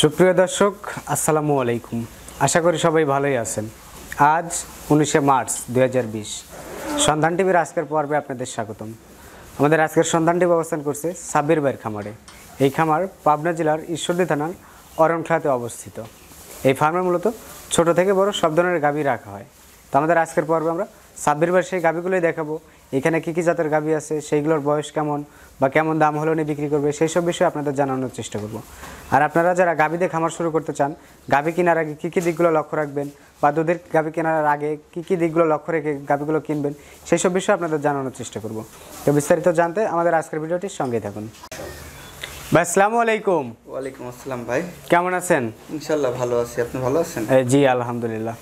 সুপ্রিয় দর্শক আসসালামু আলাইকুম আশা করি সবাই ভালোই আছেন আজ উনিশে মার্চ দু সন্ধান টিভির আজকের পর্বে আপনাদের স্বাগতম আমাদের আজকের সন্ধান টিভি অবস্থান করছে সাব্বির ভাইয়ের খামারে এই খামার পাবনা জেলার ঈশ্বরদী থানার অরণখলাতে অবস্থিত এই ফার্মে মূলত ছোট থেকে বড় সব ধরনের গাভী রাখা হয় তো আমাদের আজকের পর্বে আমরা সাব্বির ভাইয়ের সেই গাভীগুলোই দেখাবো এখানে কী কী জাতের গাভী আছে সেইগুলোর বয়স কেমন বা কেমন দাম হলো উনি বিক্রি করবে সেই সব বিষয়ে আপনাদের জানানোর চেষ্টা করব আর আপনারা যারা গাভীদের খামার শুরু করতে চান গাভী কেনার আগে কী কী দিকগুলো লক্ষ্য রাখবেন বা দুধের গাভী কেনার আগে কী কী দিকগুলো লক্ষ্য রেখে গাভীগুলো কিনবেন সেই সব বিষয়ে আপনাদের জানানোর চেষ্টা করব তো বিস্তারিত জানতে আমাদের আজকের ভিডিওটির সঙ্গে থাকুন ভাই আসসালামু আলাইকুম ওয়ালাইকুম আসসালাম ভাই কেমন আছেন ইনশাল্লাহ ভালো আছি আপনি ভালো আছেন জি আলহামদুলিল্লাহ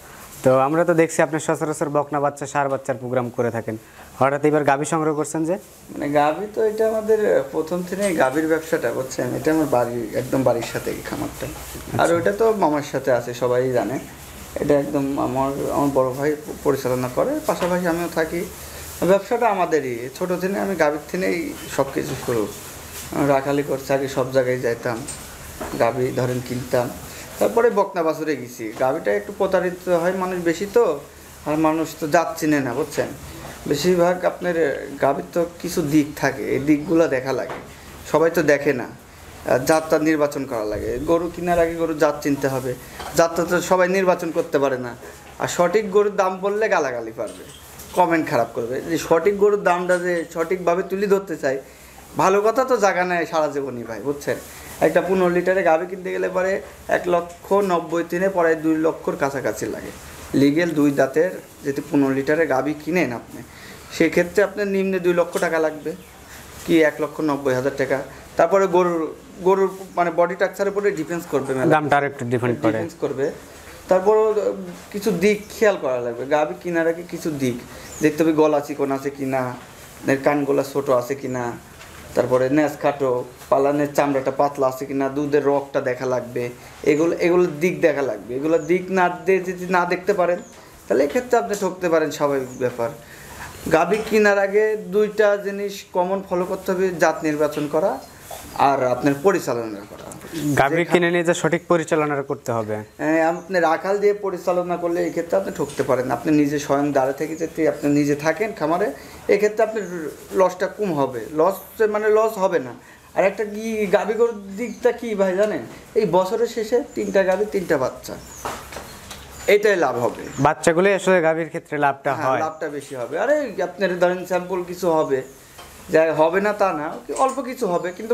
তো আমরা তো দেখছি আপনি সচরাচর বকনা বাচ্চা সার বাচ্চার প্রোগ্রাম করে থাকেন হঠাৎ এবার গাভী সংগ্রহ করছেন যে মানে গাভী তো এটা আমাদের প্রথম থেকে গাভীর ব্যবসাটা করছেন এটা আমার বাড়ির একদম বাড়ির সাথে খামারটা আচ্ছা। আর ওটা তো মামার সাথে আছে সবাই জানে এটা একদম আমার আমার বড় ভাই পরিচালনা করে পাশাপাশি আমিও থাকি ব্যবসাটা আমাদেরই ছোটো দিনে আমি গাভীর থেকেই সব কিছু শুরু রাখালি করছে আগে সব জায়গায় যাইতাম গাভী ধরেন কিনতাম তারপরে বকনা বাসুরে গেছি গাভিটা একটু প্রতারিত হয় মানুষ বেশি তো আর মানুষ তো জাত চিনে না বুঝছেন বেশিরভাগ আপনার গাভীর তো কিছু দিক থাকে এই দিকগুলো দেখা লাগে সবাই তো দেখে না যাত্রা নির্বাচন করা লাগে গরু কেনার আগে গরু জাত চিনতে হবে যাত্রা তো সবাই নির্বাচন করতে পারে না আর সঠিক গরুর দাম বললে গালাগালি পারবে কমেন্ট খারাপ করবে যে সঠিক গরুর দামটা যে সঠিকভাবে তুলে ধরতে চাই ভালো কথা তো জায়গা নেয় সারা জীবনই ভাই বুঝছেন একটা পনেরো লিটারে গাভী কিনতে গেলে পরে এক লক্ষ নব্বই তিনে পরে দুই লক্ষর কাছাকাছি লাগে লিগেল দুই দাঁতের যদি পনেরো লিটারে গাবি কিনেন আপনি সেক্ষেত্রে আপনার নিম্নে দুই লক্ষ টাকা লাগবে কি এক লক্ষ নব্বই হাজার টাকা তারপরে গরুর গরুর মানে বডি টাকচার উপরে ডিফেন্স করবে দামটা একটু ডিফেন্স করে করবে তারপর কিছু দিক খেয়াল করা লাগবে গাবি কেনার আগে কিছু দিক দেখতে হবে গলা চিকন আছে কি না কানগোলা ছোটো আছে কি না তারপরে ন্যাচ কাটো পালানের চামড়াটা পাতলা আছে কি না দুধের রকটা দেখা লাগবে এগুলো এগুলোর দিক দেখা লাগবে এগুলো দিক না যদি না দেখতে পারেন তাহলে এক্ষেত্রে আপনি ঠকতে পারেন স্বাভাবিক ব্যাপার গাভী কেনার আগে দুইটা জিনিস কমন ফলো করতে হবে জাত নির্বাচন করা আর আপনার পরিচালনা করা গাভী কিনে নিয়ে যে সঠিক পরিচালনা করতে হবে হ্যাঁ, আপনি রাখাল দিয়ে পরিচালনা করলে এক্ষেত্রে আপনি ঠকতে পারেন আপনি নিজে স্বয়ং দাঁড়া থেকে যেতে আপনি নিজে থাকেন খামারে এক্ষেত্রে আপনি লসটা কম হবে লস মানে লস হবে না আর একটা কি গাভী গরুর দিকটা কি ভাই জানেন এই বছরের শেষে তিনটা গাভী তিনটা বাচ্চা এটাই লাভ হবে বাচ্চাগুলো আসলে গাভীর ক্ষেত্রে লাভটা হ্যাঁ, হয় লাভটা বেশি হবে আরে আপনার ধরেন স্যাম্পল কিছু হবে যাই হবে না তা না অল্প কিছু হবে কিন্তু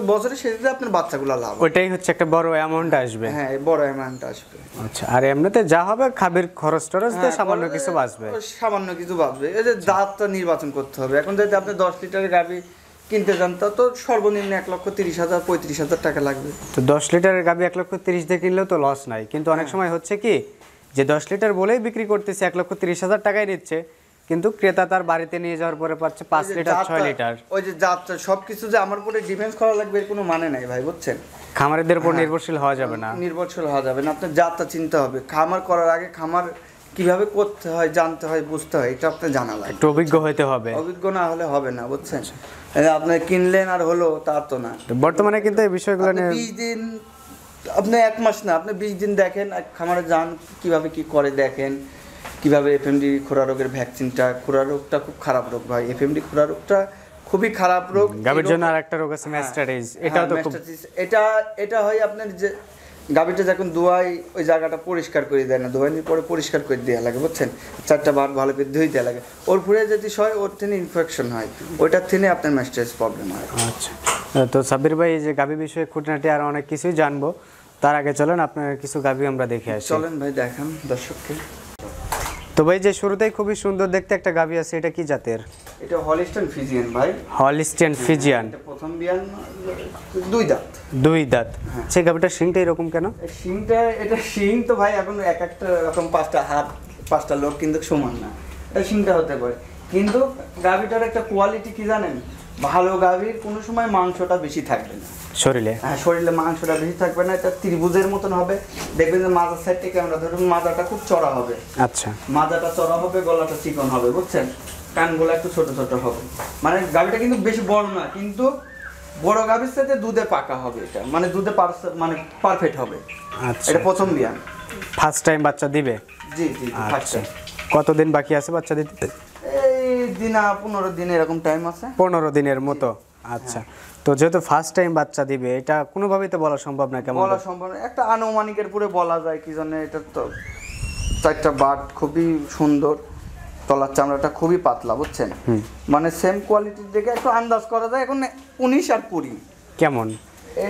আপনার বাচ্চাগুলো লাভ ওইটাই হচ্ছে একটা বড় অ্যামাউন্ট আসবে হ্যাঁ বড় অ্যামাউন্ট আসবে আচ্ছা আর এমনিতে যা হবে খাবির খরচ টরচ তো হ্যাঁ, সামান্য কিছু বাঁচবে সামান্য কিছু বাঁচবে এই যে নির্বাচন করতে হবে এখন যদি আপনি দশ লিটারের গাভী কিনতে যান তা তো সর্বনিম্ন এক লক্ষ তিরিশ হাজার পঁয়ত্রিশ হাজার টাকা লাগবে তো দশ লিটারের গাভী এক লক্ষ তিরিশ দিয়ে কিনলেও তো লস নাই কিন্তু অনেক হ্যাঁ। সময় হচ্ছে কি যে দশ লিটার বলেই বিক্রি করতেছে এক লক্ষ তিরিশ হাজার টাকায় নিচ্ছে কিন্তু ক্রেতা তার বাড়িতে নিয়ে যাওয়ার পরে পাচ্ছে পাঁচ লিটার ছয় লিটার ওই যে যাত্রা সবকিছু যে আমার উপরে ডিফেন্স করা লাগবে এর কোনো মানে নাই ভাই বুঝছেন খামারেদের উপর হ্যাঁ। নির্ভরশীল হওয়া যাবে না নির্ভরশীল হওয়া যাবে না আপনার যাত্রা চিনতে হবে খামার করার আগে খামার কিভাবে করতে হয় জানতে হয় বুঝতে হয় এটা আপনার জানা লাগে একটু অভিজ্ঞ হইতে হবে অভিজ্ঞ না হলে হবে না বুঝছেন আপনি কিনলেন আর হলো তা তো না বর্তমানে কিন্তু এই বিষয়গুলো নিয়ে বিশ দিন আপনি এক মাস না আপনি বিশ দিন দেখেন খামারে যান কিভাবে কি করে দেখেন কীভাবে ডি খোরা রোগের ভ্যাকসিনটা খোরা রোগটা খুব খারাপ রোগ ভাই এফ এম ডি খোরা রোগটা খুবই খারাপ রোগ গাভীর জন্য আর একটা রোগ আছে ম্যাস্টারিজ হ্যাঁ, এটা তো এটা এটা হয় আপনার যে গাভীটা যখন ধোয়াই ওই জায়গাটা পরিষ্কার করে দেয় না ধোয়ানির পরে পরিষ্কার করে দেওয়া লাগে বুঝছেন চারটা বার ভালো করে ধুই দেওয়া লাগে ওর ফুড়ে যদি হয় ওর থেকে ইনফেকশন হয় ওইটার থেকে আপনার ম্যাস্টারিজ প্রবলেম হয় আচ্ছা তো সাব্বির ভাই এই যে গাভী বিষয়ে খুঁটিনাটি আর অনেক কিছুই জানবো তার আগে চলেন আপনার কিছু গাভী আমরা দেখে আসি চলেন ভাই দেখান দর্শককে তো ভাই যে শুরুতেই খুবই সুন্দর দেখতে একটা গাভী আছে এটা কি জাতের এটা হলিস্টেন ফিজিয়ান ভাই হলিস্টেন হ্যাঁ, ফিজিয়ান প্রথম বিয়ান দুই দাঁত দুই দাঁত হ্যাঁ। সেই গাভীটার শিংটা এরকম কেন শিংটা এটা শিং তো ভাই এখন এক একটা রকম পাঁচটা হাত পাঁচটা লোক কিন্তু সমান না এটা শিংটা হতে পারে কিন্তু গাভীটার একটা কোয়ালিটি কি জানেন ভালো গাভীর কোনো সময় মাংসটা বেশি থাকবে না শরীরে হ্যাঁ শরীরে মাংসটা বেশি থাকবে না এটা ত্রিভুজের মতন হবে দেখবেন যে মাজার সাইড থেকে আমরা ধরুন মাজাটা খুব চড়া হবে আচ্ছা মাজাটা চড়া হবে গলাটা চিকন হবে বুঝছেন কানগুলো একটু ছোট ছোট হবে মানে গাভিটা কিন্তু বেশি বড় না কিন্তু বড় গাভির সাথে দুধে পাকা হবে এটা মানে দুধে মানে পারফেক্ট হবে আচ্ছা এটা প্রথম বিয়ান ফার্স্ট টাইম বাচ্চা দিবে জি জি ফার্স্ট আচ্ছা। কতদিন বাকি আছে বাচ্চা দিতে এই দিন পনেরো দিন এরকম টাইম আছে পনেরো দিনের মতো আচ্ছা তো যেহেতু ফার্স্ট টাইম বাচ্চা দিবে এটা কোনোভাবেই তো বলা সম্ভব না কেমন বলা সম্ভব না একটা আনুমানিকের পুরে বলা যায় কি জন্য এটা তো চারটা বাট খুবই সুন্দর তলার চামড়াটা খুবই পাতলা বুঝছেন মানে সেম কোয়ালিটির দেখে একটু আন্দাজ করা যায় এখন উনিশ আর কুড়ি কেমন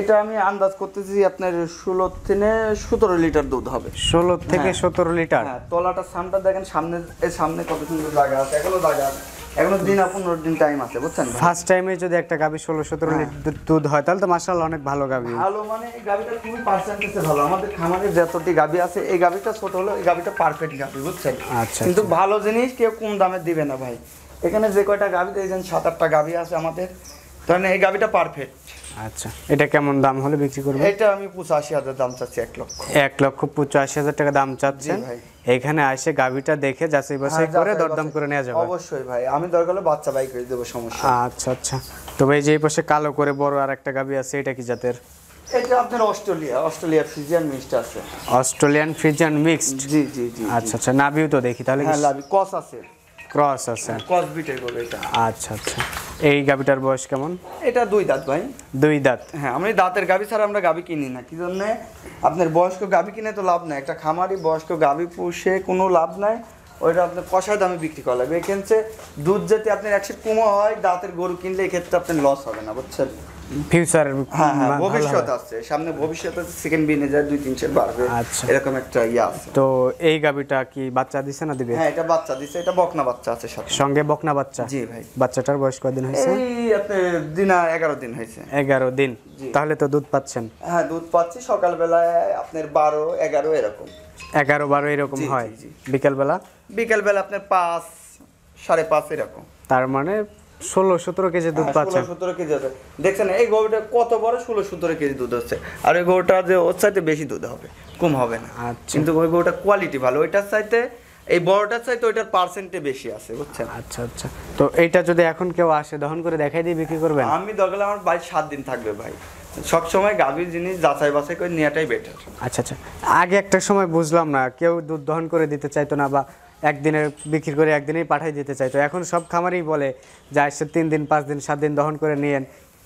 এটা আমি আন্দাজ করতেছি আপনার ষোলো থেকে সতেরো লিটার দুধ হবে ষোলো থেকে হ্যাঁ। সতেরো লিটার হ্যাঁ তলাটা সামটা দেখেন সামনে সামনে কত সুন্দর জায়গা আছে এখনো জায়গা আছে এখনো দিন পনেরো দিন টাইম আছে বুঝছেন ফার্স্ট টাইমে যদি একটা ষোলো সতেরো হ্যাঁ। দুধ হয় তাহলে তো অনেক ভালো গাভী ভালো মানে ভালো আমাদের খামারে যতটি গাভী আছে এই গাভীটা ছোট এই গাভীটা গাভী বুঝছেন আচ্ছা কিন্তু আচ্ছা। ভালো জিনিস কেউ কম দামে দিবে না ভাই এখানে যে কয়টা গাভী দেখছেন সাত আটটা গাভী আছে আমাদের এই গাভীটা পারফেক্ট আচ্ছা এটা কেমন দাম হলে বিক্রি করবেন এটা আমি পঁচাশি হাজার দাম চাচ্ছি এক লক্ষ এক লক্ষ পঁচাশি হাজার টাকা দাম চাচ্ছেন ভাই এখানে আসে গাভিটা দেখে যাচাই বাছাই হ্যাঁ, করে দরদাম করে নেওয়া যাবে অবশ্যই ভাই আমি দরকার হলে বাচ্চা বাই করে দেবো সমস্যা আচ্ছা আচ্ছা তো ভাই যে এই পাশে কালো করে বড় আর একটা গাভি আছে এটা কি জাতের এটা আপনার অস্ট্রেলিয়া অস্ট্রেলিয়া ফ্রিজিয়ান মিক্সড আছে অস্ট্রেলিয়ান ফ্রিজিয়ান মিক্সড জি জি জি আচ্ছা আচ্ছা নাভিও তো দেখি তাহলে হ্যাঁ নাভি ক্রস আছে ক্রস আছে কস বিটের গরু এটা আচ্ছা আচ্ছা এই গাবিটার বয়স কেমন এটা দুই দাঁত ভাই দুই দাঁত হ্যাঁ আমরা দাঁতের গাবি ছাড়া আমরা গাবি কিনি না কি জন্যে আপনার বয়স্ক গাবি কিনে তো লাভ নাই একটা খামারি বয়স্ক গাবি পুষে কোনো লাভ নাই ওইটা আপনার কষায় দামে বিক্রি করা লাগবে এখানে দুধ যাতে আপনার একসাথে কুমো হয় দাঁতের গরু কিনলে এক্ষেত্রে আপনার লস হবে না বুঝছেন ফিউচার হ্যাঁ, হ্যাঁ ভবিষ্যৎ আছে সামনে ভবিষ্যৎ আছে সেকেন্ড বিনে যায় দুই বাড়বে আচ্ছা এরকম একটা ইয়ে আছে তো এই গাবিটা কি বাচ্চা দিছে না দিবে হ্যাঁ এটা বাচ্চা দিছে এটা বকনা বাচ্চা আছে সাথে সঙ্গে বকনা বাচ্চা জি ভাই বাচ্চাটার বয়স কয়দিন হয়েছে এই আপনি দিন দিন হয়েছে দিন তাহলে তো দুধ পাচ্ছেন হ্যাঁ দুধ পাচ্ছি সকালবেলায় আপনার বারো এগারো এরকম এগারো বারো এরকম হয় বিকেল বেলা আপনার পাঁচ সাড়ে পাঁচ এরকম তার মানে ষোলো সতেরো কেজি দুধ হ্যাঁ, পাচ্ছে সতেরো কেজি আছে দেখছেন এই গরুটা কত বড় ষোলো সতেরো কেজি দুধ হচ্ছে আর ওই গরুটা যে ওর চাইতে বেশি দুধ হবে কম হবে না আচ্ছা কিন্তু ওই গরুটা কোয়ালিটি ভালো ওইটার চাইতে এই বড়টার চাইতে ওইটার পার্সেন্টে বেশি আছে বুঝছেন আচ্ছা আচ্ছা তো এইটা যদি এখন কেউ আসে দহন করে দেখাই দিয়ে বিক্রি করবেন আমি দরকার আমার ভাই সাত দিন থাকবে ভাই সব সময় গাভীর জিনিস যাচাই বাছাই করে নেওয়াটাই বেটার আচ্ছা আচ্ছা আগে একটা সময় বুঝলাম না কেউ দুধ দহন করে দিতে চাইতো না বা একদিনে বিক্রি করে একদিনেই পাঠাই দিতে চাই তো এখন সব খামারই বলে যে আসছে তিন দিন পাঁচ দিন সাত দিন দহন করে নিয়েন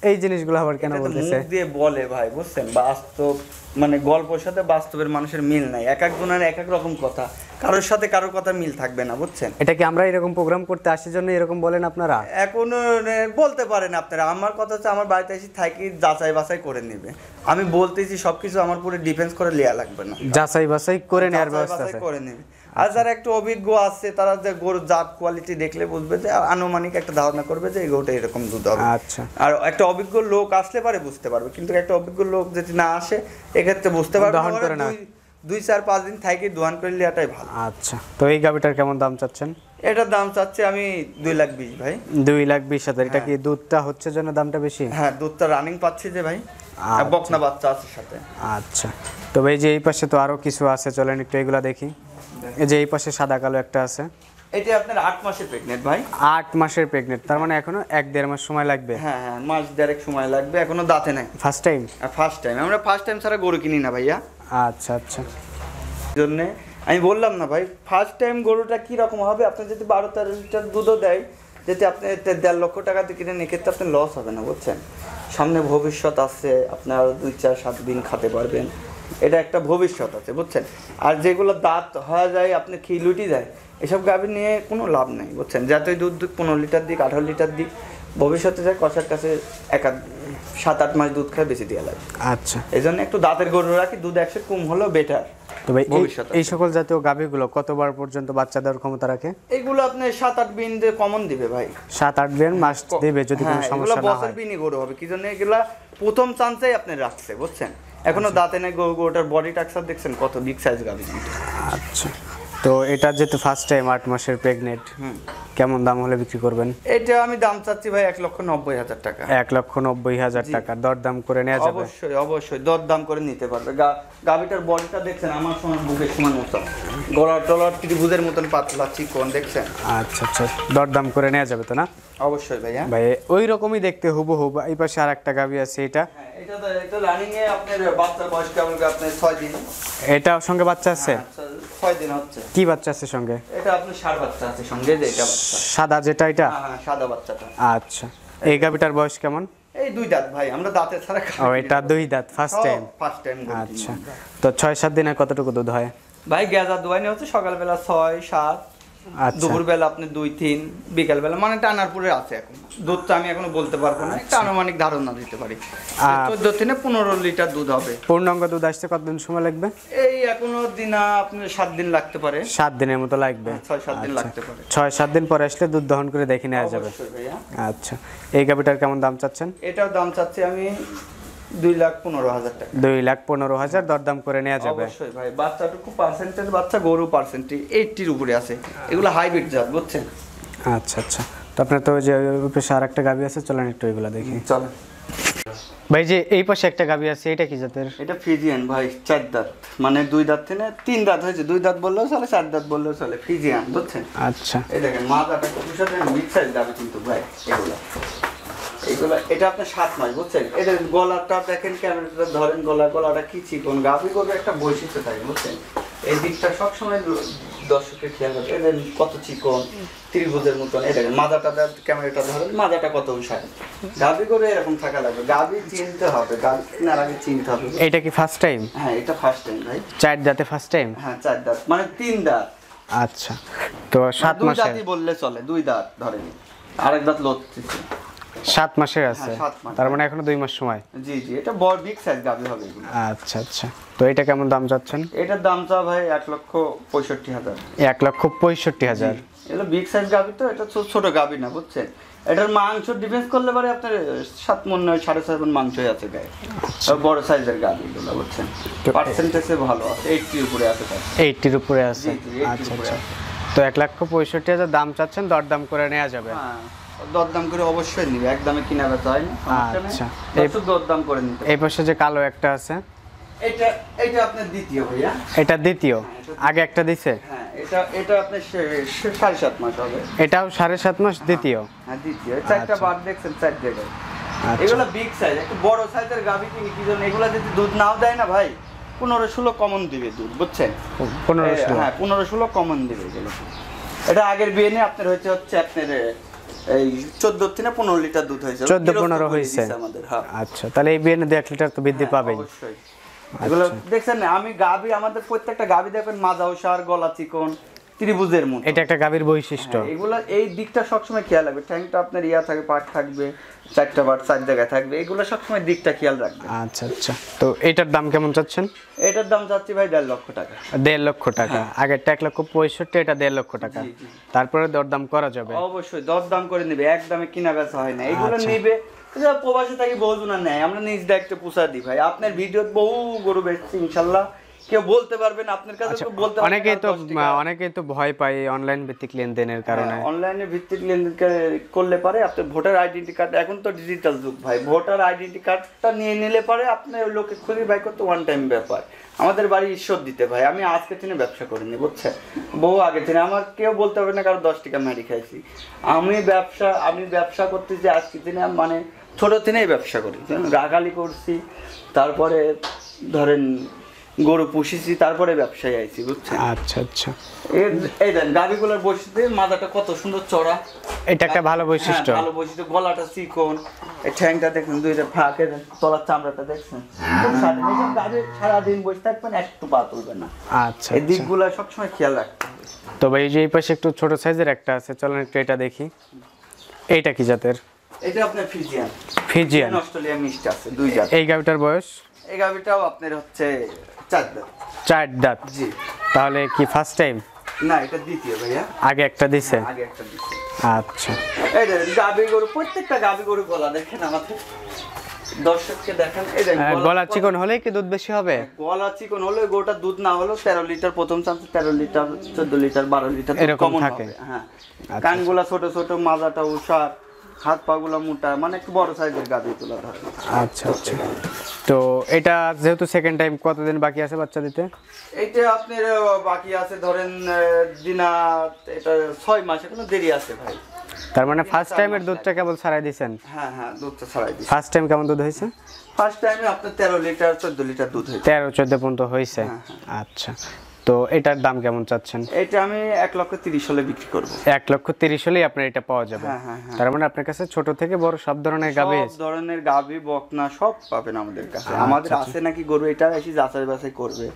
এই জিনিসগুলো আবার কেন বলতেছে দিয়ে বলে ভাই বুঝছেন বাস্তব মানে গল্পের সাথে বাস্তবের মানুষের মিল নাই এক এক জনের এক এক রকম কথা কারোর সাথে কারোর কথা মিল থাকবে না বুঝছেন এটা কি আমরা এরকম প্রোগ্রাম করতে আসার জন্য এরকম বলেন আপনারা এখন বলতে পারেন আপনারা আমার কথা হচ্ছে আমার বাড়িতে এসে থাকি যাচাই বাছাই করে নেবে আমি বলতেছি সবকিছু আমার পুরো ডিফেন্স করে লেয়া লাগবে না যাচাই বাছাই করে নেওয়ার ব্যবস্থা করে নেবে আচ্ছা। আর যারা একটু অভিজ্ঞ আছে তারা যে গরুর জাত কোয়ালিটি দেখলে বুঝবে যে আনুমানিক একটা ধারণা করবে যে এই গরুটা এরকম দুধ হবে আচ্ছা আর একটা অভিজ্ঞ লোক আসলে পারে বুঝতে পারবে কিন্তু একটা অভিজ্ঞ লোক যদি না আসে এক্ষেত্রে বুঝতে পারবে না দুই চার পাঁচ দিন থাকি দোয়ান করে নেওয়াটাই ভালো আচ্ছা তো এই গাবিটার কেমন দাম চাচ্ছেন এটার দাম চাচ্ছি আমি দুই লাখ বিশ ভাই দুই লাখ বিশ হাজার এটা কি হ্যাঁ। দুধটা হচ্ছে জন্য দামটা বেশি হ্যাঁ দুধটা রানিং পাচ্ছি যে ভাই আচ্ছা। বকনা বাচ্চা আছে সাথে আচ্ছা তবে এই যে এই পাশে তো আরো কিছু আছে চলেন একটু এগুলা দেখি এই যে এই পাশে সাদা কালো একটা আছে এটি আপনার আট মাসের প্রেগনেন্ট ভাই আট মাসের প্রেগনেন্ট তার মানে এখনো এক দেড় মাস সময় লাগবে হ্যাঁ হ্যাঁ মাস দেড়েক সময় লাগবে এখনো দাঁতে নাই ফার্স্ট টাইম ফার্স্ট টাইম আমরা ফার্স্ট টাইম ছাড়া গরু কিনি না ভাইয়া আচ্ছা আচ্ছা জন্যে আমি বললাম না ভাই ফার্স্ট টাইম গরুটা কি রকম হবে আপনি যদি বারো তেরো লিটার দুধও দেয় যদি আপনি দেড় লক্ষ টাকা দিয়ে কিনে এক্ষেত্রে আপনার লস হবে না বুঝছেন সামনে ভবিষ্যৎ আছে আপনার দুই চার সাত দিন খাতে পারবেন এটা একটা ভবিষ্যৎ আছে বুঝছেন আর যেগুলো দাঁত হয়ে যায় আপনি খিলুটি যায় এসব গাভী নিয়ে কোনো লাভ নেই বুঝছেন যাতে দুধ পনেরো লিটার দিক আঠারো লিটার দিক ভবিষ্যতে যায় কষার কাছে এক সাত আট মাস দুধ খায় বেশি দেওয়া লাগে আচ্ছা এই জন্য একটু দাঁতের গরু রাখি দুধ একশো কম হলেও বেটার তবে এই সকল জাতীয় গাভীগুলো কতবার পর্যন্ত বাচ্চা দেওয়ার ক্ষমতা রাখে এগুলো আপনি সাত আট বিন কমন দিবে ভাই সাত আট বিন মাস দিবে যদি কোনো হ্যাঁ, সমস্যা না হয় বছর বিনই গরু হবে কি জন্য এগুলা প্রথম চান্সেই আপনি রাখছে বুঝছেন এখনো দাঁতে নেই গো ওটার বডি টাক্সার দেখছেন কত বিগ সাইজ গাভি আচ্ছা তো এটা যেহেতু ফার্স্ট টাইম আট মাসের প্রেগনেন্ট হুম কেমন দাম হলে বিক্রি করবেন এটা আমি দাম চাচ্ছি ভাই এক লক্ষ নব্বই হাজার টাকা এক লক্ষ নব্বই হাজার টাকা দরদাম করে নেওয়া যাবে অবশ্যই অবশ্যই দরদাম করে নিতে পারবে গাভিটার বডিটা দেখছেন আমার সমান বুকের সমান মতন গলার টলার ত্রিভুজের মতন পাতলা চিকন দেখছেন আচ্ছা আচ্ছা দরদাম করে নেওয়া যাবে তো না অবশ্যই ভাইয়া ভাই ওই রকমই দেখতে হুবু হুবু এই পাশে আর একটা গাভি আছে এটা হ্যাঁ, এটা সঙ্গে বাচ্চা আছে হ্যাঁ, কি বাচ্চা আছে সঙ্গে এটা আপনি সার বাচ্চা আছে সঙ্গে যে এটা সাদা যেটা এটা হ্যাঁ, হ্যাঁ, সাদা বাচ্চাটা আচ্ছা এই গাভিটার বয়স কেমন এই দুই দাঁত ভাই আমরা দাঁতে ছাড়া ও এটা দুই দাঁত ফার্স্ট টাইম ফার্স্ট টাইম আচ্ছা তো ছয় সাত দিনে কতটুকু দুধ হয় ভাই গ্যাজা দুয়াইনে হচ্ছে সকালবেলা ছয় সাত আচ্ছা। দুপুরবেলা আপনি দুই তিন বিকালবেলা মানে টানারপুরে আছে এখন দুধটা আমি এখনো বলতে পারবো না একটা আচ্ছা। আনুমানিক ধারণা দিতে পারি চোদ্দ থেকে পনেরো লিটার দুধ হবে পূর্ণাঙ্গ দুধ আসতে কতদিন সময় লাগবে এই এখনো দিন আপনি সাত দিন লাগতে পারে সাত দিনের মতো লাগবে হ্যাঁ, ছয় সাত দিন আচ্ছা। লাগতে পারে ছয় সাত দিন পরে আসলে দুধ দহন করে দেখে নেওয়া যাবে আচ্ছা এই গাভিটার কেমন দাম চাচ্ছেন এটার দাম চাচ্ছি আমি দুই লাখ পনেরো হাজার টাকা দুই লাখ পনেরো হাজার দরদাম করে নেওয়া যাবে অবশ্যই ভাই বাচ্চাটুকু পার্সেন্টেজ বাচ্চা গরু পার্সেন্টেজ এইটির উপরে আছে এগুলো হাইব্রিড জাত বুঝছেন আচ্ছা আচ্ছা তো আপনি তো যে পেশে আর একটা গাবি আছে চলেন একটু এগুলো দেখি চলেন ভাই যে এই পাশে একটা গাবি আছে এটা কি জাতের এটা ফিজিয়ান ভাই চার দাঁত মানে দুই দাঁত থেকে তিন দাঁত হয়েছে দুই দাঁত বললেও চলে চার দাঁত বললেও চলে ফিজিয়ান বুঝছেন আচ্ছা এই দেখেন মা দাঁতটা খুব সাথে দাবি কিন্তু ভাই এগুলো এগুলো এটা আপনার সাত মাস বুঝছেন এদের গলাটা দেখেন ক্যামেরাটা ধরেন গলা গলাটা কি চিকন একটা বৈশিষ্ট্য থাকে বুঝছেন এই দিকটা সবসময় দর্শকের খেয়াল রাখবে এদের কত চিকন ত্রিভুজের মতন ক্যামেরাটা ধরেন কত গাভি করে এরকম থাকা লাগবে গাভি চিনতে হবে গাভি কেনার আগে চিনতে হবে এটা কি ফার্স্ট টাইম হ্যাঁ এটা ফার্স্ট টাইম ভাই চার দাঁতে ফার্স্ট টাইম হ্যাঁ চার দাঁত মানে তিন দাঁত আচ্ছা তো সাত মাসে বললে চলে দুই দাঁত ধরেন আরেক দাঁত লড়তেছে সাত মাসের হ্যাঁ, আছে তার মানে এখনো দুই মাস সময় জি জি এটা বড় বিগ সাইজ গাবি হবে আচ্ছা আচ্ছা তো এটা কেমন দাম চাচ্ছেন এটার দাম চা ভাই এক লক্ষ পঁয়ষট্টি হাজার এক লক্ষ পঁয়ষট্টি হাজার এটা বিগ সাইজ গাবি তো এটা ছোট গাবি না বুঝছেন এটার মাংস ডিফেন্স করলে পারে আপনার সাত মন নয় সাড়ে ছয় মন মাংসই আছে গায়ে আচ্ছা। বড় সাইজের গাবি এগুলো বুঝছেন পার্সেন্টেজে ভালো আছে এইটটির উপরে আছে এইটটির উপরে আছে আচ্ছা আচ্ছা তো এক লক্ষ পঁয়ষট্টি হাজার দাম চাচ্ছেন দরদাম করে নেওয়া যাবে হ্যাঁ দরদাম করে অবশ্যই নিবে একদমে কিনা বেচা হয় না আচ্ছা। একটু দরদাম করে নিতে এই পাশে যে কালো একটা আছে এটা এটা আপনার দ্বিতীয় ভাইয়া এটা দ্বিতীয় হ্যাঁ, আগে একটা দিছে হ্যাঁ, এটা এটা আপনার সাড়ে সাত মাস হবে এটাও সাড়ে সাত মাস হ্যাঁ, দ্বিতীয় হ্যাঁ দ্বিতীয় চারটা আচ্ছা। বার দেখছেন চার জায়গায় আচ্ছা। এগুলো বিগ সাইজ বড় সাইজের গাভি কিনি যদি দুধ নাও দেয় না ভাই পনেরো ষোলো কমন দিবে দুধ বুঝছেন পনেরো হ্যাঁ পনেরো ষোলো কমন দিবে এগুলো এটা আগের বিয়ে নিয়ে আপনার হচ্ছে আপনার এই 14 থেকে 15 লিটার দুধ হয়েছে 14 15 হয়েছে আমাদের হ্যাঁ। আচ্ছা তাহলে এই বিয়ের 1 লিটার তো বৃদ্ধি হ্যাঁ, পাবে এগুলো আচ্ছা। দেখছেন আমি গাবি আমাদের প্রত্যেকটা গাবি দেখবেন মাজা ওষার গলা চিকন ত্রিভুজের মতো এটা একটা গাভীর বৈশিষ্ট্য হ্যাঁ, এগুলো এই দিকটা সবসময় খেয়াল রাখবে ট্যাঙ্কটা আপনার ইয়া থাকে পাট থাকবে চারটা বার চার জায়গায় থাকবে এগুলো সবসময় দিকটা খেয়াল রাখবে আচ্ছা আচ্ছা তো এটার দাম কেমন চাচ্ছেন এটার দাম চাচ্ছি ভাই দেড় লক্ষ টাকা দেড় লক্ষ টাকা হ্যাঁ। আগেরটা এক লক্ষ পঁয়ষট্টি এটা দেড় লক্ষ টাকা তারপরে দরদাম করা যাবে অবশ্যই দরদাম করে নেবে একদমে কিনা বেচা হয় না এগুলো আচ্ছা। নেবে প্রবাসে থাকি বহু জনা নেয় আমরা নিজ দায়িত্ব পোষা দিই ভাই আপনার ভিডিও বহু গরু বেচছি ইনশাল্লাহ কেউ বলতে পারবেন আপনার কাছে আচ্ছা, বলতে অনেকেই তো অনেকেই তো ভয় পায় অনলাইন ভিত্তিক লেনদেনের হ্যাঁ, কারণে অনলাইনে ভিত্তিক লেনদেন করলে পারে আপনার ভোটার আইডেন্টি কার্ড এখন তো ডিজিটাল যুগ ভাই ভোটার আইডেন্টি কার্ডটা নিয়ে নিলে পারে আপনার ওই লোকে খুঁজে বাই করতে ওয়ান টাইম ব্যাপার আমাদের বাড়ি ঈশ্বর দিতে ভাই আমি আজকে দিনে ব্যবসা করিনি বুঝছে বহু আগে দিনে আমার কেউ বলতে পারবে না কারো দশ টাকা মারি খাইছি আমি ব্যবসা আমি ব্যবসা করতে যে আজকে দিনে মানে ছোটো দিনেই ব্যবসা করি রাগালি করছি তারপরে ধরেন গরু পুষেছি তারপরে ব্যবসায় আইছি বুঝছেন আচ্ছা আচ্ছা এই দেন গাভিগুলোর বৈশিষ্ট্য মাথাটা কত সুন্দর চড়া এটা একটা ভালো হ্যাঁ, বৈশিষ্ট্য ভালো বৈশিষ্ট্য গলাটা চিকন এই ঠ্যাংটা দেখুন দুইটা ফাঁকে তলার চামড়াটা দেখছেন হ্যাঁ। খুব সারাদিন বসে থাকবেন একটু পা তুলবে না আচ্ছা এই আচ্ছা। দিকগুলো সবসময় খেয়াল রাখতে তো ভাই এই যে এই পাশে একটু ছোট সাইজের একটা আছে চলেন একটু এটা দেখি এইটা কি জাতের এটা আপনার ফিজিয়ান ফিজিয়ান অস্ট্রেলিয়া মিক্সড আছে দুই জাত এই গাভিটার বয়স এই গাবিটাও আপনার হচ্ছে চার দাঁত জি তাহলে কি ফার্স্ট টাইম না এটা দ্বিতীয় ভাইয়া আগে একটা দিছে আগে একটা দিছে আচ্ছা। গরু প্রত্যেকটা গরু গলা দেখেন দর্শককে হ্যাঁ, চিকন হলে কি দুধ বেশি হবে হ্যাঁ, গলা চিকন হলে গোটা দুধ না হলো তেরো লিটার প্রথম চান্স তেরো লিটার চোদ্দ লিটার বারো লিটার এরকম থাকে হ্যাঁ আচ্ছা। কানগুলা ছোট ছোট মাজাটা উষার হাত পাগুলো মোটা মানে একটু বড় সাইজের গাভী তোলা ধরে আচ্ছা আচ্ছা তো এটা যেহেতু সেকেন্ড টাইম কতদিন বাকি আছে বাচ্চা দিতে এইটা আপনার বাকি আছে ধরেন দিনা এটা ছয় মাস এখনো দেরি আছে ভাই তার মানে ফার্স্ট টাইমের দুধটা কেবল ছাড়াই দিয়েছেন হ্যাঁ হ্যাঁ দুধটা ছাড়াই দিয়েছি ফার্স্ট টাইম কেমন দুধ হয়েছে ফার্স্ট টাইমে আপনার তেরো লিটার চোদ্দ লিটার দুধ হয়েছে তেরো চোদ্দ পর্যন্ত হয়েছে হ্যাঁ, হ্যাঁ। আচ্ছা তো এটার দাম কেমন চাচ্ছেন এটা আমি এক লক্ষ তিরিশ হলে বিক্রি করবো এক লক্ষ তিরিশ হলেই আপনার এটা পাওয়া যাবে হ্যাঁ, হ্যাঁ, হ্যাঁ। তার মানে আপনার কাছে ছোট থেকে বড় সব ধরনের গাবি সব ধরনের গাবি বকনা সব পাবেন আমাদের কাছে আচ্ছা, আমাদের আচ্ছা। আছে নাকি গরু এটা এসে যাচাই বাছাই করবে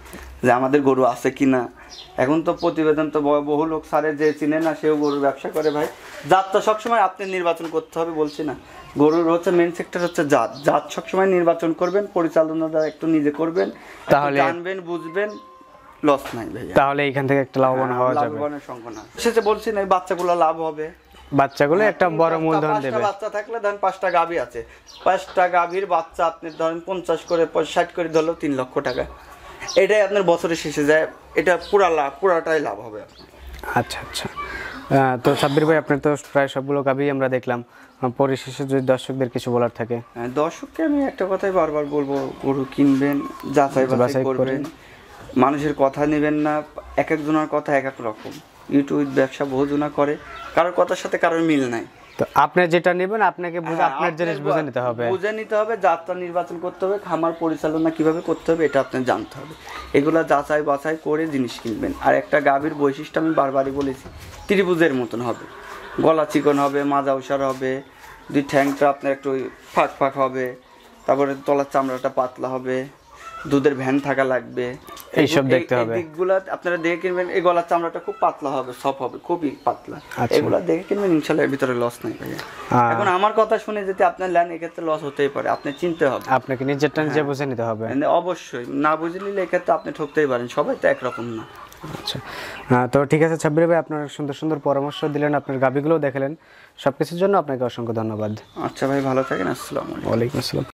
যে আমাদের গরু আছে কি না এখন তো প্রতিবেদন তো বহু লোক সারে যে চিনে না সেও গরুর ব্যবসা করে ভাই জাত তো সবসময় আপনি নির্বাচন করতে হবে বলছি না গরুর হচ্ছে মেন সেক্টর হচ্ছে জাত জাত সবসময় নির্বাচন করবেন পরিচালনাটা একটু নিজে করবেন তাহলে জানবেন বুঝবেন লস নাই ভাইয়া তাহলে এইখান থেকে একটা লাভবান হ্যাঁ, হওয়া যাবে লাভবানের সংখ্যা না সেটা বলছি না বাচ্চাগুলো লাভ হবে বাচ্চাগুলো একটা হ্যাঁ, বড় মূলধন দেবে বাচ্চা থাকলে ধরেন পাঁচটা গাভী আছে পাঁচটা গাভীর বাচ্চা আপনি ধরেন পঞ্চাশ করে ষাট করে ধরলো তিন লক্ষ টাকা এটাই আপনার বছরের শেষে যায় এটা পুরো লাভ পুরোটাই লাভ হবে আচ্ছা আচ্ছা তো সাব্বির ভাই আপনার তো প্রায় সবগুলো গাভী আমরা দেখলাম পরিশেষে যদি দর্শকদের কিছু বলার থাকে হ্যাঁ, দর্শককে আমি একটা কথাই বারবার বলবো গরু কিনবেন যাচাই বাছাই করবেন মানুষের কথা নেবেন না এক একজনের কথা এক এক রকম ইউটিউব ব্যবসা বহুজনা করে কারোর কথার সাথে কারোর মিল নাই তো আপনি যেটা নেবেন আপনাকে বুঝে হ্যাঁ, আপনার জিনিস বুঝে নিতে হবে বুঝে নিতে হবে যাত্রা নির্বাচন করতে হবে খামার পরিচালনা কিভাবে করতে হবে এটা আপনার জানতে হবে এগুলো যাচাই বাছাই করে জিনিস কিনবেন আর একটা গাভীর বৈশিষ্ট্য আমি বারবারই বলেছি ত্রিভুজের মতন হবে গলা চিকন হবে মাজা উষার হবে দুই ঠ্যাংটা আপনার একটু ফাঁক ফাঁক হবে তারপরে তলার চামড়াটা পাতলা হবে দুধের ভ্যান থাকা লাগবে এইসব দেখতে হবে দিকগুলো আপনারা দেখে কিনবেন এই গলার চামড়াটা খুব পাতলা হবে সফট হবে খুবই পাতলা আচ্ছা। এগুলো দেখে কিনবেন ইনশাল্লাহ এর ভিতরে লস নাই ভাইয়া এখন আমার কথা শুনে যদি আপনার ল্যান এক্ষেত্রে লস হতেই পারে আপনি চিনতে হবে আপনাকে নিজেরটা নিজে হ্যাঁ। বুঝে নিতে হবে অবশ্যই না বুঝে নিলে এক্ষেত্রে আপনি ঠকতেই পারেন সবাই তো একরকম না আচ্ছা তো ঠিক আছে ছাব্বির ভাই আপনার সুন্দর সুন্দর পরামর্শ দিলেন আপনার গাবিগুলোও দেখালেন সব কিছুর জন্য আপনাকে অসংখ্য ধন্যবাদ আচ্ছা ভাই ভালো থাকেন আসসালামু আলাইকুম আসসালাম